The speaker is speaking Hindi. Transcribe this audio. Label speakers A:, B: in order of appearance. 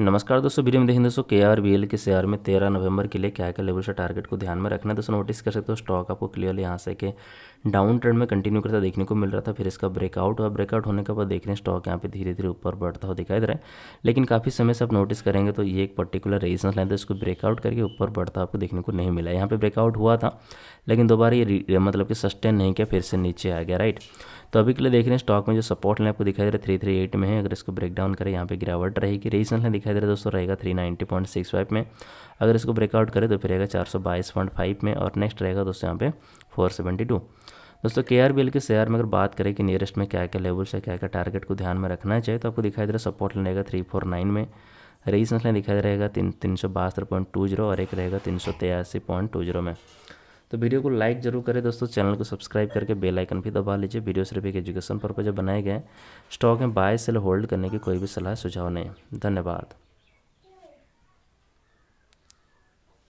A: नमस्कार दोस्तों वीडियो में देखें दोस्तों के आर बी एल के शेयर में तेरह नवंबर के लिए क्या क्या लेवल से टारगेट को ध्यान में रखना है दोस्तों नोटिस कर सकते हो स्टॉक आपको क्लियरली यहाँ से के डाउन ट्रेंड में कंटिन्यू करता देखने को मिल रहा था फिर इसका ब्रेकआउट और ब्रेकआउट होने के बाद देख रहे हैं स्टॉक यहाँ पे धीरे धीरे ऊपर बढ़ता हुआ दिखाई दे रहा है लेकिन काफ़ी समय से आप नोटिस करेंगे तो ये एक पर्टिकुलर रेजिस्टेंस लाइन था इसको ब्रेकआउट करके ऊपर बढ़ता आपको देखने को नहीं मिला यहाँ पर ब्रेकआउट हुआ था लेकिन दोबारा ये मतलब कि सस्टेन नहीं किया फिर से नीचे आ गया राइट तो अभी के लिए देख रहे हैं स्टॉक में जो सपोर्ट लाइन आपको दिखाई दे रहा है थ्री थ्री एट में है अगर इसको ब्रेक डाउन करें यहाँ पे गिरावट रहेगी रेजिस्टेंस लाइन दिखाई दे रहा है दोस्तों रहेगा three ninety point six five में अगर इसको ब्रेकआउट करें तो फिर रहेगा चार सौ बाईस पॉइंट फाइव में और नेक्स्ट रहेगा दोस्तों यहाँ पे फोर सेवेंटी टू दोस्तों के आर के शेयर में अगर बात करें कि नियरेस्ट में क्या क्या लेवल्स है क्या क्या टारगेट को ध्यान में रखना चाहिए तो आपको दिखाई दे रहा है सपोर्ट लेगा थ्री फोर नाइन में रेजिस्टेंस लाइन दिखाई रहेगा तीन तीन सौ बहत्तर पॉइंट टू जीरो और एक रहेगा तीन सौ तिरासी पॉइंट टू जीरो में तो वीडियो को लाइक जरूर करें दोस्तों चैनल को सब्सक्राइब करके बेल आइकन भी दबा लीजिए वीडियो सिर्फ एक एजुकेशन पर्पज बनाए गए स्टॉक में बाय सेल होल्ड करने की कोई भी सलाह सुझाव नहीं धन्यवाद